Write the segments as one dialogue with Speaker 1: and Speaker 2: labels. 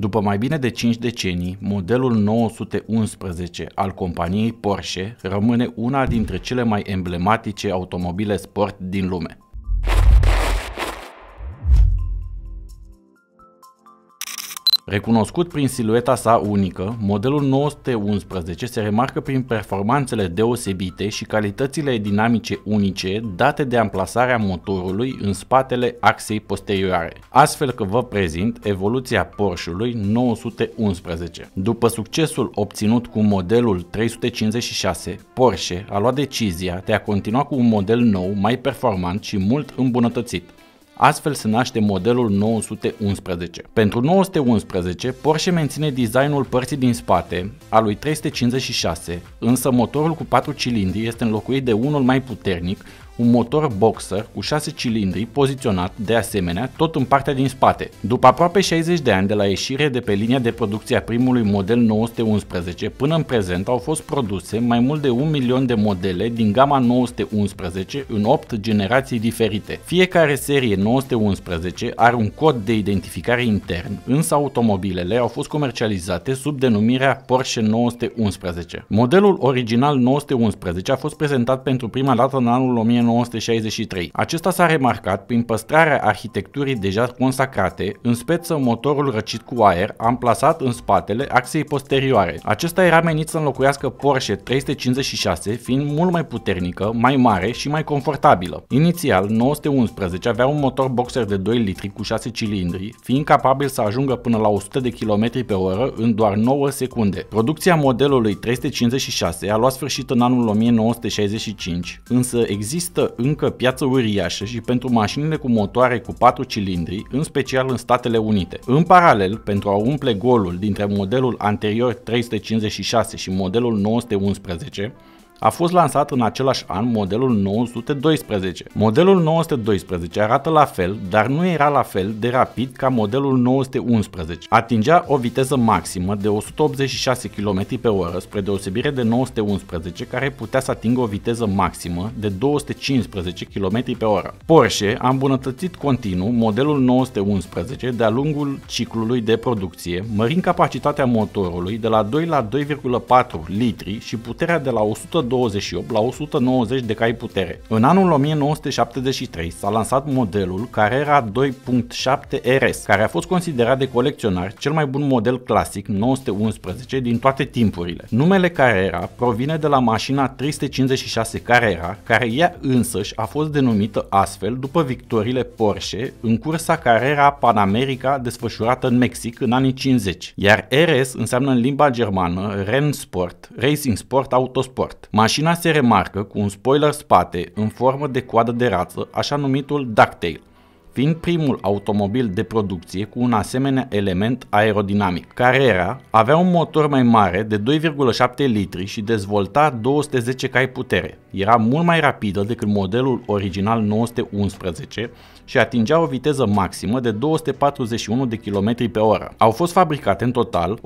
Speaker 1: După mai bine de 5 decenii, modelul 911 al companiei Porsche rămâne una dintre cele mai emblematice automobile sport din lume. Recunoscut prin silueta sa unică, modelul 911 se remarcă prin performanțele deosebite și calitățile dinamice unice date de amplasarea motorului în spatele axei posterioare. Astfel că vă prezint evoluția Porsche-ului 911. După succesul obținut cu modelul 356, Porsche a luat decizia de a continua cu un model nou mai performant și mult îmbunătățit. Astfel se naște modelul 911. Pentru 911, Porsche menține designul părții din spate, a lui 356, însă motorul cu 4 cilindri este înlocuit de unul mai puternic, un motor boxer cu 6 cilindri poziționat, de asemenea, tot în partea din spate. După aproape 60 de ani de la ieșire de pe linia de producție a primului model 911, până în prezent au fost produse mai mult de un milion de modele din gama 911 în 8 generații diferite. Fiecare serie 911 are un cod de identificare intern, însă automobilele au fost comercializate sub denumirea Porsche 911. Modelul original 911 a fost prezentat pentru prima dată în anul 1900 1963. Acesta s-a remarcat prin păstrarea arhitecturii deja consacrate, în speță motorul răcit cu aer amplasat în spatele axei posterioare. Acesta era menit să înlocuiască Porsche 356 fiind mult mai puternică, mai mare și mai confortabilă. Inițial, 911 avea un motor boxer de 2 litri cu 6 cilindri, fiind capabil să ajungă până la 100 de km pe oră în doar 9 secunde. Producția modelului 356 a luat sfârșit în anul 1965, însă există există încă piață uriașă și pentru mașinile cu motoare cu 4 cilindri, în special în Statele Unite. În paralel, pentru a umple golul dintre modelul anterior 356 și modelul 911, a fost lansat în același an modelul 912. Modelul 912 arată la fel, dar nu era la fel de rapid ca modelul 911. Atingea o viteză maximă de 186 km pe oră, spre deosebire de 911, care putea să atingă o viteză maximă de 215 km pe oră. Porsche a îmbunătățit continuu modelul 911 de-a lungul ciclului de producție, mărind capacitatea motorului de la 2 la 2,4 litri și puterea de la 100 128 la 190 de cai putere. În anul 1973 s-a lansat modelul care era 2.7 RS, care a fost considerat de colecționar cel mai bun model clasic 911 din toate timpurile. Numele Carrera provine de la mașina 356 Carrera, care ea însăși a fost denumită astfel după victorile Porsche în cursa Carrera Panamerica desfășurată în Mexic în anii 50, iar RS înseamnă în limba germană Rennsport, Racing Sport Autosport. Mașina se remarcă cu un spoiler spate în formă de coadă de rață, așa numitul ducktail, fiind primul automobil de producție cu un asemenea element aerodinamic. Carrera avea un motor mai mare de 2,7 litri și dezvolta 210 cai putere. Era mult mai rapidă decât modelul original 911 și atingea o viteză maximă de 241 de km pe oră. Au fost fabricate în total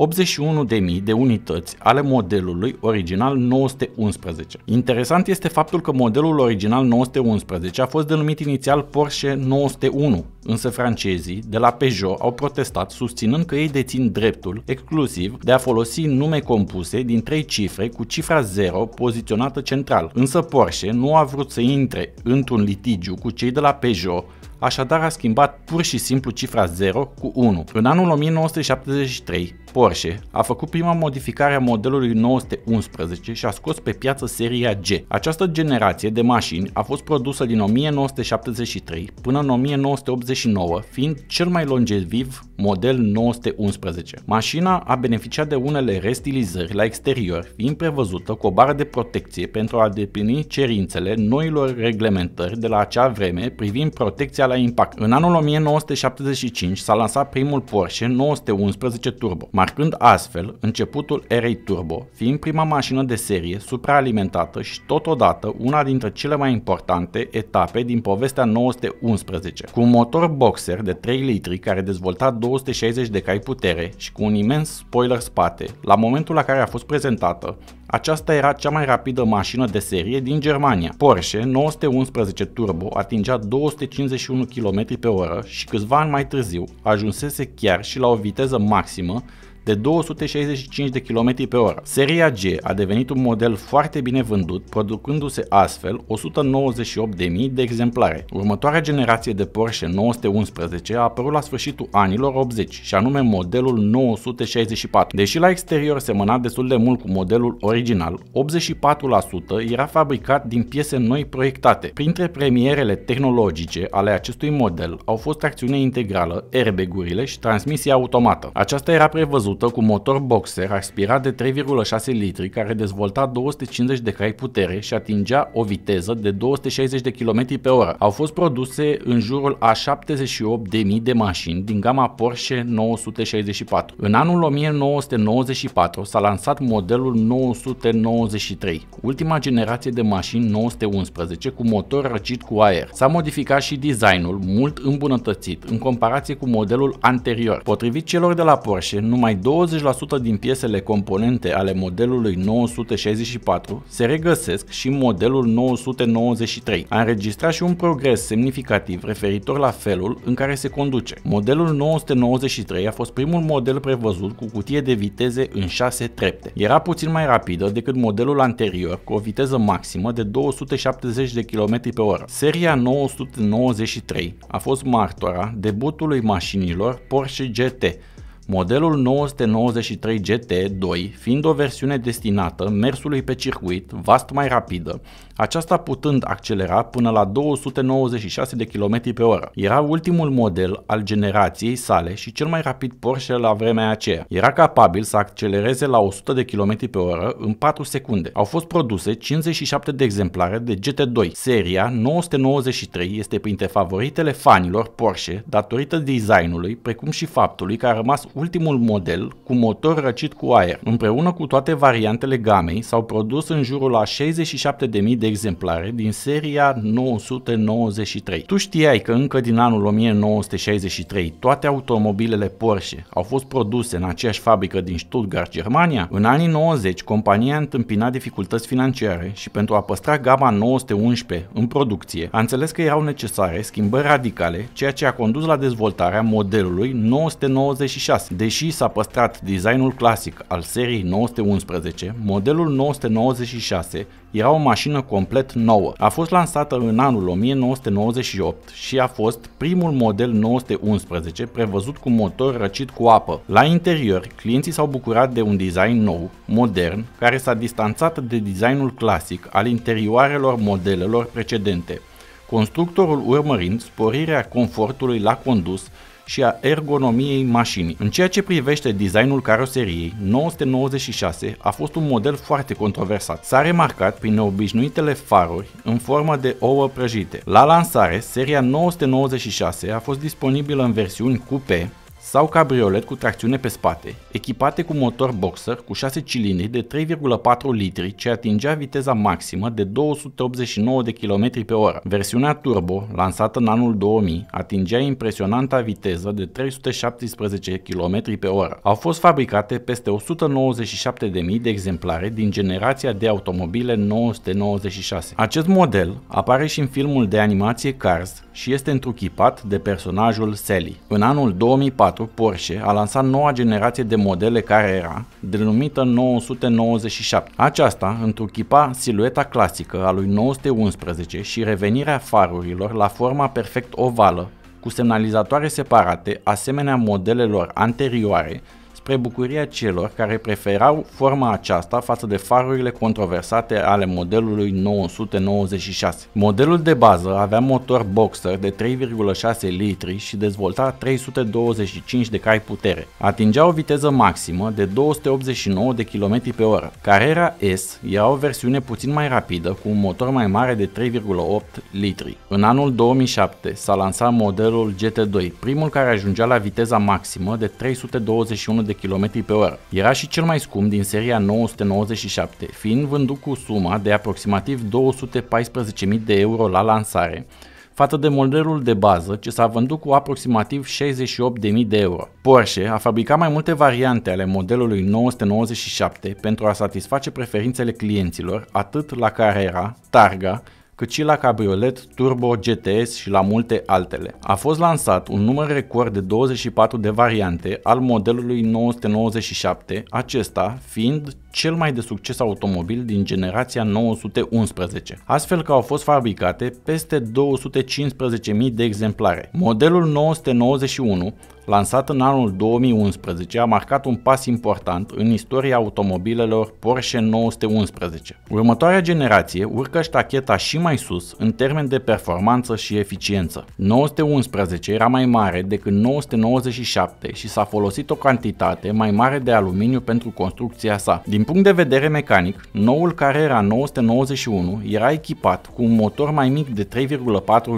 Speaker 1: 81.000 de unități ale modelului original 911. Interesant este faptul că modelul original 911 a fost denumit inițial Porsche 901, însă francezii de la Peugeot au protestat susținând că ei dețin dreptul exclusiv de a folosi nume compuse din trei cifre cu cifra 0 poziționată central. Însă Porsche nu a vrut să intre într-un litigiu cu cei de la Peugeot așadar a schimbat pur și simplu cifra 0 cu 1. În anul 1973, Porsche a făcut prima modificare a modelului 911 și a scos pe piață seria G. Această generație de mașini a fost produsă din 1973 până în 1989, fiind cel mai longeviv model 911. Mașina a beneficiat de unele restilizări la exterior, fiind prevăzută cu o bară de protecție pentru a deplini cerințele noilor reglementări de la acea vreme privind protecția la impact. În anul 1975 s-a lansat primul Porsche 911 Turbo, marcând astfel începutul erei Turbo, fiind prima mașină de serie supraalimentată și totodată una dintre cele mai importante etape din povestea 911, cu un motor boxer de 3 litri care dezvolta 260 de cai putere și cu un imens spoiler spate, la momentul la care a fost prezentată, aceasta era cea mai rapidă mașină de serie din Germania. Porsche 911 Turbo atingea 251 km pe oră și câțiva ani mai târziu ajunsese chiar și la o viteză maximă de 265 de km pe oră. Seria G a devenit un model foarte bine vândut, producându-se astfel 198.000 de exemplare. Următoarea generație de Porsche 911 a apărut la sfârșitul anilor 80 și anume modelul 964. Deși la exterior semăna destul de mult cu modelul original, 84% era fabricat din piese noi proiectate. Printre premierele tehnologice ale acestui model au fost tracțiune integrală, airbag-urile și transmisia automată. Aceasta era prevăzută cu motor boxer aspirat de 3,6 litri care dezvolta 250 de cai putere și atingea o viteză de 260 de km pe oră. Au fost produse în jurul a 78.000 de mașini din gama Porsche 964. În anul 1994 s-a lansat modelul 993, ultima generație de mașini 911 cu motor răcit cu aer. S-a modificat și designul, mult îmbunătățit în comparație cu modelul anterior. Potrivit celor de la Porsche, numai 20% din piesele componente ale modelului 964 se regăsesc și în modelul 993. A înregistrat și un progres semnificativ referitor la felul în care se conduce. Modelul 993 a fost primul model prevăzut cu cutie de viteze în 6 trepte. Era puțin mai rapidă decât modelul anterior cu o viteză maximă de 270 de km pe oră. Seria 993 a fost martora debutului mașinilor Porsche GT, Modelul 993 GT2 fiind o versiune destinată mersului pe circuit vast mai rapidă, aceasta putând accelera până la 296 de km pe oră. Era ultimul model al generației sale și cel mai rapid Porsche la vremea aceea. Era capabil să accelereze la 100 de km pe oră în 4 secunde. Au fost produse 57 de exemplare de GT2. Seria 993 este printre favoritele fanilor Porsche datorită designului, precum și faptului că a rămas ultimul model cu motor răcit cu aer. Împreună cu toate variantele gamei s-au produs în jurul la 67.000 de exemplare din seria 993. Tu știai că încă din anul 1963 toate automobilele Porsche au fost produse în aceeași fabrică din Stuttgart, Germania? În anii 90, compania a întâmpinat dificultăți financiare și pentru a păstra gama 911 în producție, a înțeles că erau necesare schimbări radicale, ceea ce a condus la dezvoltarea modelului 996 Plus. Deși s-a păstrat designul clasic al serii 911, modelul 996 era o mașină complet nouă. A fost lansată în anul 1998 și a fost primul model 911 prevăzut cu motor răcit cu apă. La interior, clienții s-au bucurat de un design nou, modern, care s-a distanțat de designul clasic al interioarelor modelelor precedente. Constructorul urmărind sporirea confortului la condus și a ergonomiei mașinii. În ceea ce privește designul caroseriei, 996 a fost un model foarte controversat. S-a remarcat prin neobișnuitele faruri în formă de ouă prăjite. La lansare, seria 996 a fost disponibilă în versiuni cupe sau cabriolet cu tracțiune pe spate, echipate cu motor boxer cu 6 cilindri de 3,4 litri ce atingea viteza maximă de 289 de km pe oră. Versiunea turbo, lansată în anul 2000, atingea impresionanta viteză de 317 km pe oră. Au fost fabricate peste 197.000 de exemplare din generația de automobile 996. Acest model apare și în filmul de animație Cars și este întruchipat de personajul Sally. În anul 2004, Porsche a lansat noua generație de modele care era, denumită 997. Aceasta întruchipa silueta clasică a lui 911 și revenirea farurilor la forma perfect ovală, cu semnalizatoare separate, asemenea modelelor anterioare, spre bucuria celor care preferau forma aceasta față de farurile controversate ale modelului 996. Modelul de bază avea motor boxer de 3,6 litri și dezvolta 325 de cai putere. Atingea o viteză maximă de 289 de km pe oră. Carrera S ia o versiune puțin mai rapidă cu un motor mai mare de 3,8 litri. În anul 2007 s-a lansat modelul GT2, primul care ajungea la viteza maximă de 321 de de km pe oră. Era și cel mai scump din seria 997, fiind vândut cu suma de aproximativ 214.000 de euro la lansare, față de modelul de bază ce s-a vândut cu aproximativ 68.000 de euro. Porsche a fabricat mai multe variante ale modelului 997 pentru a satisface preferințele clienților atât la Carrera, Targa, cât și la cabriolet, turbo, GTS și la multe altele. A fost lansat un număr record de 24 de variante al modelului 997, acesta fiind cel mai de succes automobil din generația 911, astfel că au fost fabricate peste 215.000 de exemplare. Modelul 991 lansat în anul 2011, a marcat un pas important în istoria automobilelor Porsche 911. Următoarea generație urcă ștacheta și mai sus în termen de performanță și eficiență. 911 era mai mare decât 997 și s-a folosit o cantitate mai mare de aluminiu pentru construcția sa. Din din punct de vedere mecanic, noul Carrera 991 era echipat cu un motor mai mic de 3,4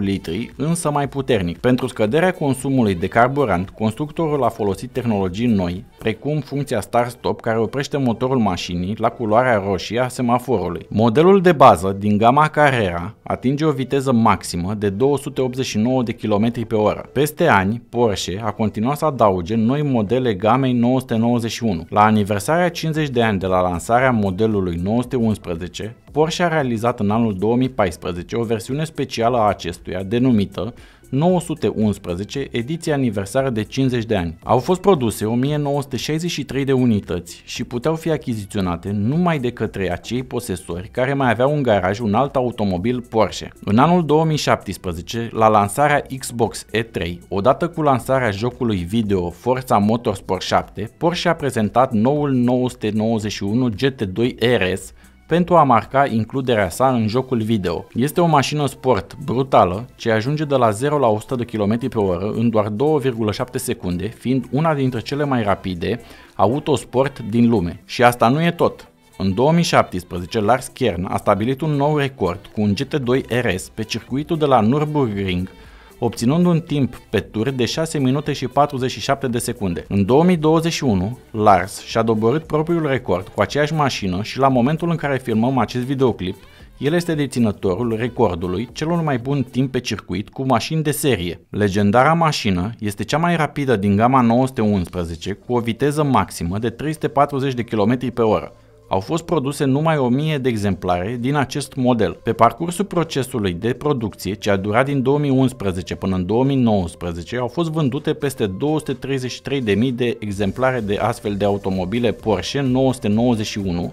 Speaker 1: litri, însă mai puternic. Pentru scăderea consumului de carburant, constructorul a folosit tehnologii noi, precum funcția Start-Stop care oprește motorul mașinii la culoarea roșie a semaforului. Modelul de bază din gama Carrera atinge o viteză maximă de 289 de km pe oră. Peste ani, Porsche a continuat să adauge noi modele gamei 991. La aniversarea 50 de ani de la la lansarea modelului 911, Porsche a realizat în anul 2014 o versiune specială a acestuia denumită 911, ediție aniversară de 50 de ani. Au fost produse 1963 de unități și puteau fi achiziționate numai de către acei posesori care mai aveau în garaj un alt automobil Porsche. În anul 2017, la lansarea Xbox E3, odată cu lansarea jocului video Forza Motorsport 7, Porsche a prezentat noul 991 GT2 RS pentru a marca includerea sa în jocul video. Este o mașină sport brutală ce ajunge de la 0 la 100 de km pe oră în doar 2,7 secunde, fiind una dintre cele mai rapide autosport din lume. Și asta nu e tot. În 2017, Lars Kern a stabilit un nou record cu un GT2 RS pe circuitul de la Nürburgring, obținând un timp pe tur de 6 minute și 47 de secunde. În 2021, Lars și-a doborât propriul record cu aceeași mașină și la momentul în care filmăm acest videoclip, el este deținătorul recordului celor mai bun timp pe circuit cu mașini de serie. Legendara mașină este cea mai rapidă din gama 911 cu o viteză maximă de 340 de km pe oră, au fost produse numai 1000 de exemplare din acest model. Pe parcursul procesului de producție, ce a durat din 2011 până în 2019, au fost vândute peste 233.000 de exemplare de astfel de automobile Porsche 991,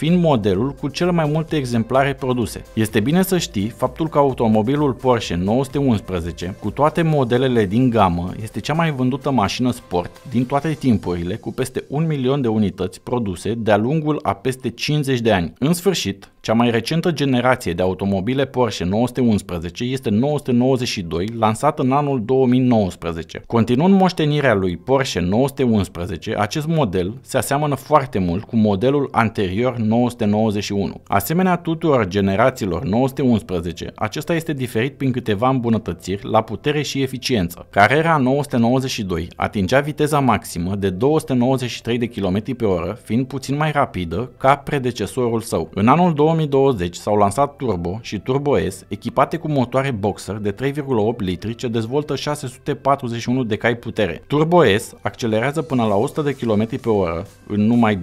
Speaker 1: fiind modelul cu cel mai multe exemplare produse. Este bine să știi faptul că automobilul Porsche 911, cu toate modelele din gamă, este cea mai vândută mașină sport din toate timpurile, cu peste un milion de unități produse de-a lungul a peste 50 de ani. În sfârșit, cea mai recentă generație de automobile Porsche 911 este 992, lansată în anul 2019. Continuând moștenirea lui Porsche 911, acest model se aseamănă foarte mult cu modelul anterior 991. Asemenea tuturor generațiilor 911, acesta este diferit prin câteva îmbunătățiri la putere și eficiență. Carrera 992 atingea viteza maximă de 293 de km oră, fiind puțin mai rapidă ca predecesorul său. În anul 2019, 2020 s-au lansat Turbo și Turbo S, echipate cu motoare boxer de 3,8 litri ce dezvoltă 641 de cai putere. Turbo S accelerează până la 100 de km pe oră în numai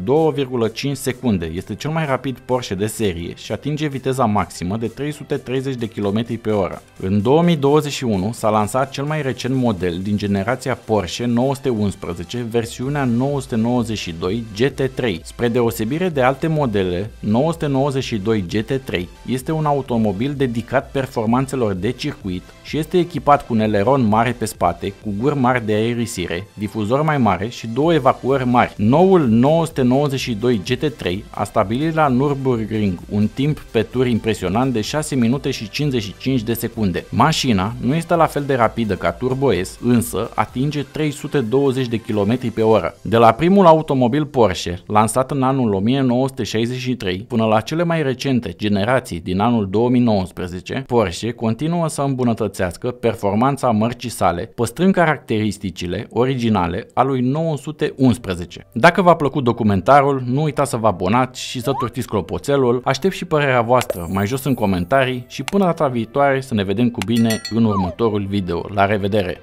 Speaker 1: 2,5 secunde, este cel mai rapid Porsche de serie și atinge viteza maximă de 330 de km pe oră. În 2021 s-a lansat cel mai recent model din generația Porsche 911, versiunea 992 GT3. Spre deosebire de alte modele, 992 2 GT3 este un automobil dedicat performanțelor de circuit și este echipat cu un eleron mare pe spate, cu guri mari de aerisire, difuzor mai mare și două evacuări mari. Noul 992 GT3 a stabilit la Nürburgring un timp pe tur impresionant de 6 minute și 55 de secunde. Mașina nu este la fel de rapidă ca Turbo S, însă atinge 320 de km pe oră. De la primul automobil Porsche, lansat în anul 1963, până la cele mai recente generații din anul 2019, Porsche continuă să îmbunătățească performanța mărcii sale, păstrând caracteristicile originale a lui 911. Dacă v-a plăcut documentarul, nu uitați să vă abonați și să turtiți clopoțelul, aștept și părerea voastră mai jos în comentarii și până data viitoare să ne vedem cu bine în următorul video. La revedere!